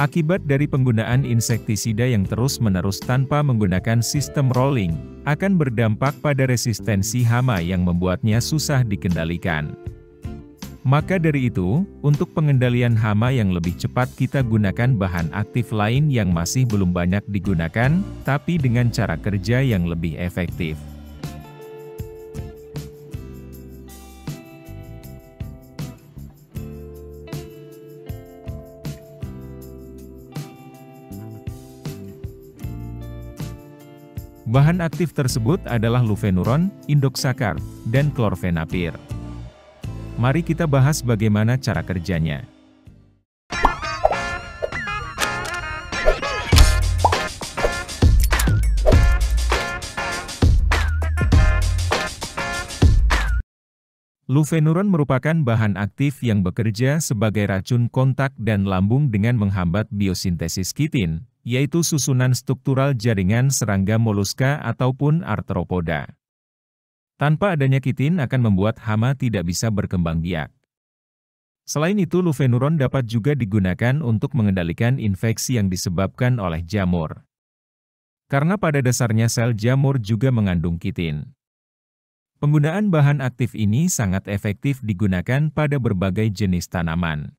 Akibat dari penggunaan insektisida yang terus-menerus tanpa menggunakan sistem rolling, akan berdampak pada resistensi hama yang membuatnya susah dikendalikan. Maka dari itu, untuk pengendalian hama yang lebih cepat kita gunakan bahan aktif lain yang masih belum banyak digunakan, tapi dengan cara kerja yang lebih efektif. Bahan aktif tersebut adalah lufenuron, indoksakar, dan klorfenapir. Mari kita bahas bagaimana cara kerjanya. Lufenuron merupakan bahan aktif yang bekerja sebagai racun kontak dan lambung dengan menghambat biosintesis kitin, yaitu susunan struktural jaringan serangga moluska ataupun arthropoda. Tanpa adanya kitin akan membuat hama tidak bisa berkembang biak. Selain itu, lufenuron dapat juga digunakan untuk mengendalikan infeksi yang disebabkan oleh jamur. Karena pada dasarnya sel jamur juga mengandung kitin. Penggunaan bahan aktif ini sangat efektif digunakan pada berbagai jenis tanaman.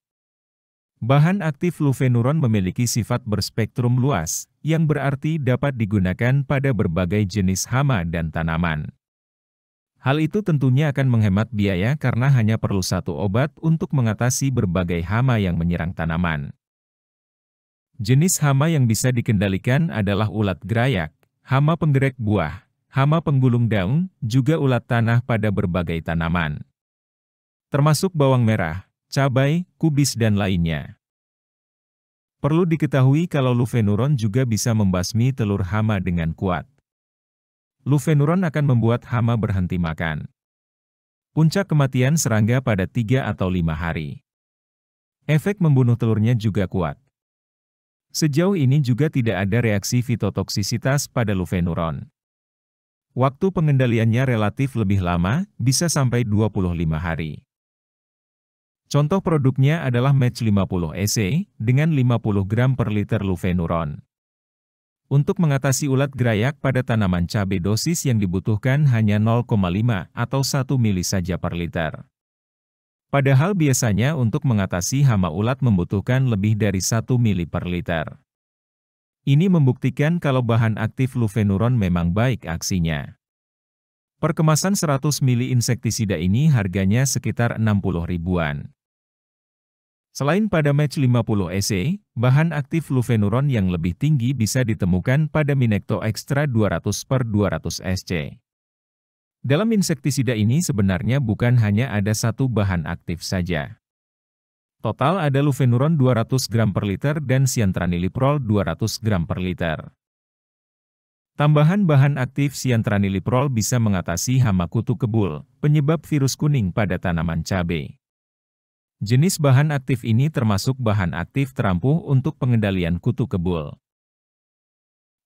Bahan aktif lufenuron memiliki sifat berspektrum luas, yang berarti dapat digunakan pada berbagai jenis hama dan tanaman. Hal itu tentunya akan menghemat biaya karena hanya perlu satu obat untuk mengatasi berbagai hama yang menyerang tanaman. Jenis hama yang bisa dikendalikan adalah ulat gerayak, hama penggerek buah, hama penggulung daun, juga ulat tanah pada berbagai tanaman. Termasuk bawang merah, cabai, kubis dan lainnya. Perlu diketahui kalau lufenuron juga bisa membasmi telur hama dengan kuat. Lufenuron akan membuat hama berhenti makan. Puncak kematian serangga pada 3 atau 5 hari. Efek membunuh telurnya juga kuat. Sejauh ini juga tidak ada reaksi fitotoksisitas pada lufenuron. Waktu pengendaliannya relatif lebih lama, bisa sampai 25 hari. Contoh produknya adalah Match 50 EC dengan 50 gram per liter lufenuron. Untuk mengatasi ulat gerayak pada tanaman cabai dosis yang dibutuhkan hanya 0,5 atau 1 mili saja per liter. Padahal biasanya untuk mengatasi hama ulat membutuhkan lebih dari 1 mili per liter. Ini membuktikan kalau bahan aktif lufenuron memang baik aksinya. Perkemasan 100 ml insektisida ini harganya sekitar 60 ribuan. Selain pada match 50 EC, bahan aktif luvenuron yang lebih tinggi bisa ditemukan pada Minecto Extra 200 per 200 SC. Dalam insektisida ini sebenarnya bukan hanya ada satu bahan aktif saja. Total ada luvenuron 200 gram per liter dan siantraniliprol 200 gram per liter. Tambahan bahan aktif siantraniliprol bisa mengatasi hama kutu kebul, penyebab virus kuning pada tanaman cabai. Jenis bahan aktif ini termasuk bahan aktif terampuh untuk pengendalian kutu kebul.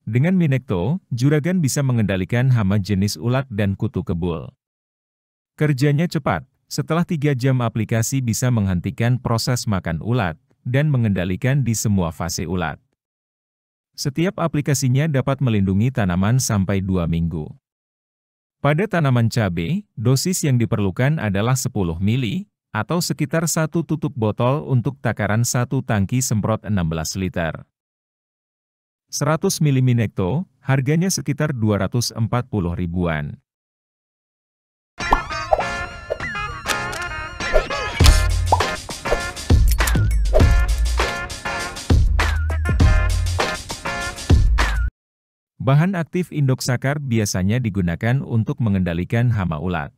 Dengan Minecto, juragan bisa mengendalikan hama jenis ulat dan kutu kebul. Kerjanya cepat, setelah 3 jam aplikasi bisa menghentikan proses makan ulat, dan mengendalikan di semua fase ulat. Setiap aplikasinya dapat melindungi tanaman sampai 2 minggu. Pada tanaman cabai, dosis yang diperlukan adalah 10 mili, atau sekitar satu tutup botol untuk takaran satu tangki semprot 16 liter. 100 mili minekto, harganya sekitar 240 ribuan. Bahan aktif indoksakar biasanya digunakan untuk mengendalikan hama ulat.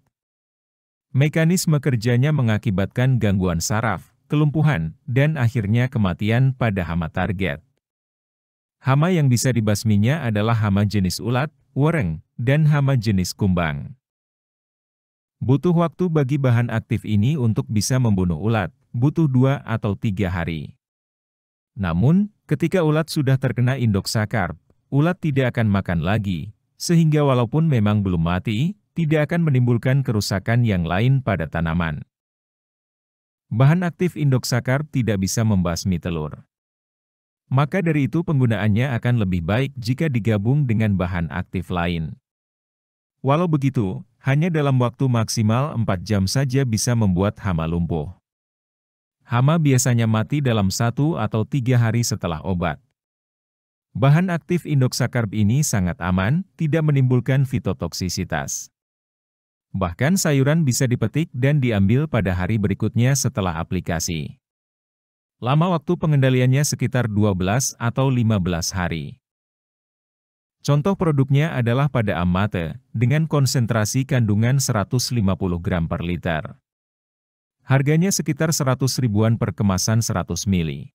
Mekanisme kerjanya mengakibatkan gangguan saraf, kelumpuhan, dan akhirnya kematian pada hama target. Hama yang bisa dibasminya adalah hama jenis ulat, wereng, dan hama jenis kumbang. Butuh waktu bagi bahan aktif ini untuk bisa membunuh ulat, butuh dua atau tiga hari. Namun, ketika ulat sudah terkena indoksakar, ulat tidak akan makan lagi, sehingga walaupun memang belum mati, tidak akan menimbulkan kerusakan yang lain pada tanaman. Bahan aktif indoksakar tidak bisa membasmi telur. Maka dari itu penggunaannya akan lebih baik jika digabung dengan bahan aktif lain. Walau begitu, hanya dalam waktu maksimal 4 jam saja bisa membuat hama lumpuh. Hama biasanya mati dalam satu atau tiga hari setelah obat. Bahan aktif indoksakarb ini sangat aman, tidak menimbulkan fitotoksisitas. Bahkan sayuran bisa dipetik dan diambil pada hari berikutnya setelah aplikasi. Lama waktu pengendaliannya sekitar 12 atau 15 hari. Contoh produknya adalah pada amate, dengan konsentrasi kandungan 150 gram per liter. Harganya sekitar 100 ribuan per kemasan 100 mili.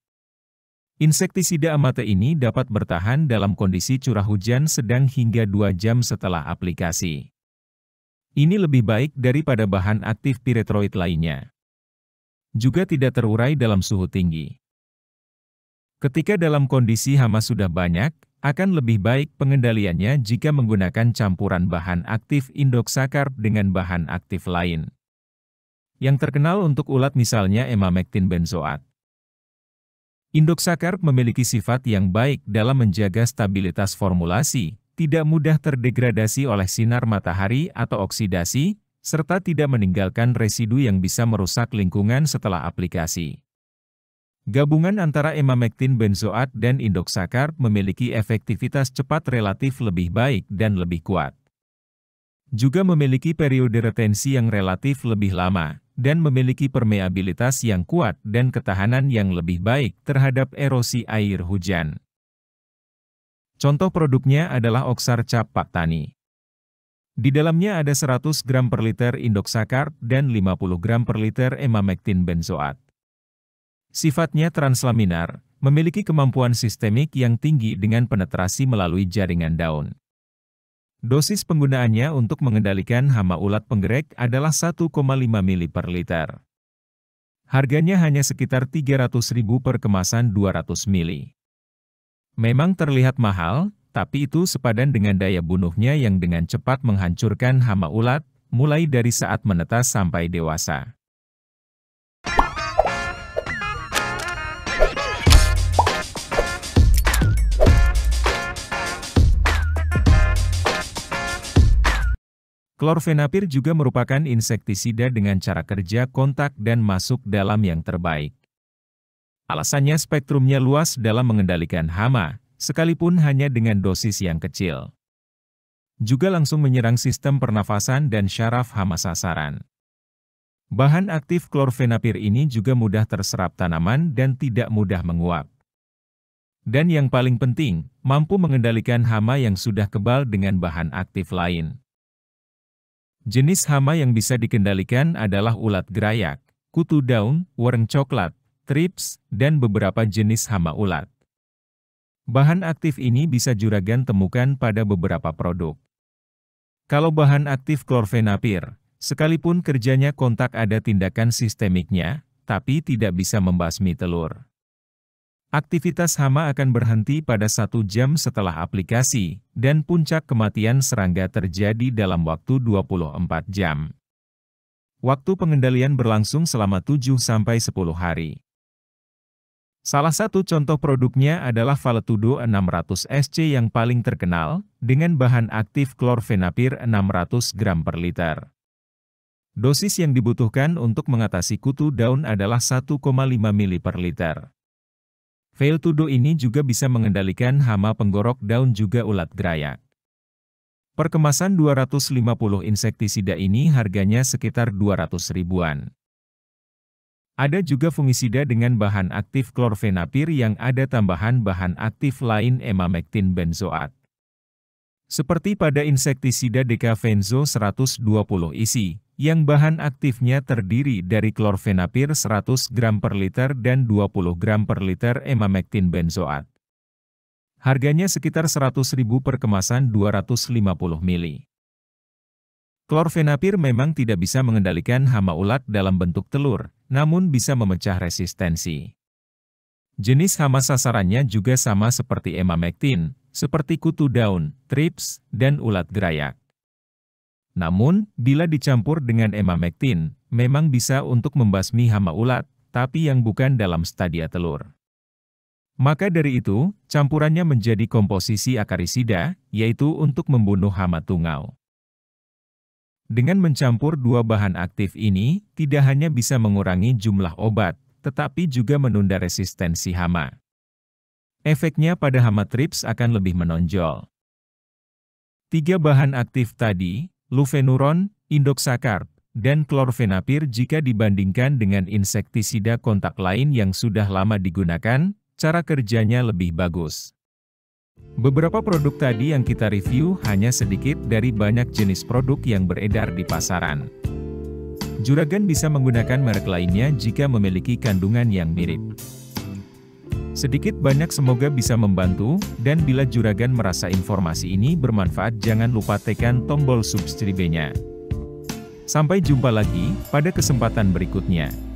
Insektisida amate ini dapat bertahan dalam kondisi curah hujan sedang hingga 2 jam setelah aplikasi. Ini lebih baik daripada bahan aktif piretroid lainnya. Juga tidak terurai dalam suhu tinggi. Ketika dalam kondisi hama sudah banyak, akan lebih baik pengendaliannya jika menggunakan campuran bahan aktif indoksakar dengan bahan aktif lain. Yang terkenal untuk ulat misalnya emamectin benzoat. Indoxacarb memiliki sifat yang baik dalam menjaga stabilitas formulasi, tidak mudah terdegradasi oleh sinar matahari atau oksidasi, serta tidak meninggalkan residu yang bisa merusak lingkungan setelah aplikasi. Gabungan antara emamectin benzoat dan indoxacarb memiliki efektivitas cepat relatif lebih baik dan lebih kuat. Juga memiliki periode retensi yang relatif lebih lama, dan memiliki permeabilitas yang kuat dan ketahanan yang lebih baik terhadap erosi air hujan. Contoh produknya adalah Oksar Cap Pak Tani. Di dalamnya ada 100 gram per liter indoksakar dan 50 gram per liter emamektin benzoat. Sifatnya translaminar, memiliki kemampuan sistemik yang tinggi dengan penetrasi melalui jaringan daun. Dosis penggunaannya untuk mengendalikan hama ulat penggerek adalah 1,5 ml per liter. Harganya hanya sekitar 300 ribu per kemasan 200 ml. Memang terlihat mahal, tapi itu sepadan dengan daya bunuhnya yang dengan cepat menghancurkan hama ulat, mulai dari saat menetas sampai dewasa. Klorfenapir juga merupakan insektisida dengan cara kerja kontak dan masuk dalam yang terbaik. Alasannya spektrumnya luas dalam mengendalikan hama, sekalipun hanya dengan dosis yang kecil. Juga langsung menyerang sistem pernafasan dan syaraf hama sasaran. Bahan aktif klorfenapir ini juga mudah terserap tanaman dan tidak mudah menguap. Dan yang paling penting, mampu mengendalikan hama yang sudah kebal dengan bahan aktif lain. Jenis hama yang bisa dikendalikan adalah ulat gerayak, kutu daun, worm coklat, trips, dan beberapa jenis hama ulat. Bahan aktif ini bisa juragan temukan pada beberapa produk. Kalau bahan aktif klorfenapir, sekalipun kerjanya kontak ada tindakan sistemiknya, tapi tidak bisa membasmi telur. Aktivitas hama akan berhenti pada satu jam setelah aplikasi, dan puncak kematian serangga terjadi dalam waktu 24 jam. Waktu pengendalian berlangsung selama 7-10 hari. Salah satu contoh produknya adalah Valetudo 600 SC yang paling terkenal, dengan bahan aktif klorfenapir 600 gram per liter. Dosis yang dibutuhkan untuk mengatasi kutu daun adalah 1,5 ml per liter. Fail to do ini juga bisa mengendalikan hama penggorok daun juga ulat gerayak. Perkemasan 250 insektisida ini harganya sekitar 200 ribuan. Ada juga fungisida dengan bahan aktif klorfenapir yang ada tambahan bahan aktif lain emamectin benzoat. Seperti pada insektisida dekavenzo 120 isi, yang bahan aktifnya terdiri dari klorfenapir 100 gram per liter dan 20 gram per liter emamectin benzoat. Harganya sekitar 100 per kemasan 250 ml. Klorfenapir memang tidak bisa mengendalikan hama ulat dalam bentuk telur, namun bisa memecah resistensi. Jenis hama sasarannya juga sama seperti emamectin, seperti kutu daun, trips, dan ulat gerayak. Namun, bila dicampur dengan emamektin, memang bisa untuk membasmi hama ulat, tapi yang bukan dalam stadia telur. Maka dari itu, campurannya menjadi komposisi akarisida, yaitu untuk membunuh hama tungau. Dengan mencampur dua bahan aktif ini, tidak hanya bisa mengurangi jumlah obat, tetapi juga menunda resistensi hama. Efeknya pada hama trips akan lebih menonjol. Tiga bahan aktif tadi, lufenuron, indoxacarb, dan klorfenapir jika dibandingkan dengan insektisida kontak lain yang sudah lama digunakan, cara kerjanya lebih bagus. Beberapa produk tadi yang kita review hanya sedikit dari banyak jenis produk yang beredar di pasaran. Juragan bisa menggunakan merek lainnya jika memiliki kandungan yang mirip. Sedikit banyak semoga bisa membantu, dan bila Juragan merasa informasi ini bermanfaat jangan lupa tekan tombol subscribe-nya. Sampai jumpa lagi, pada kesempatan berikutnya.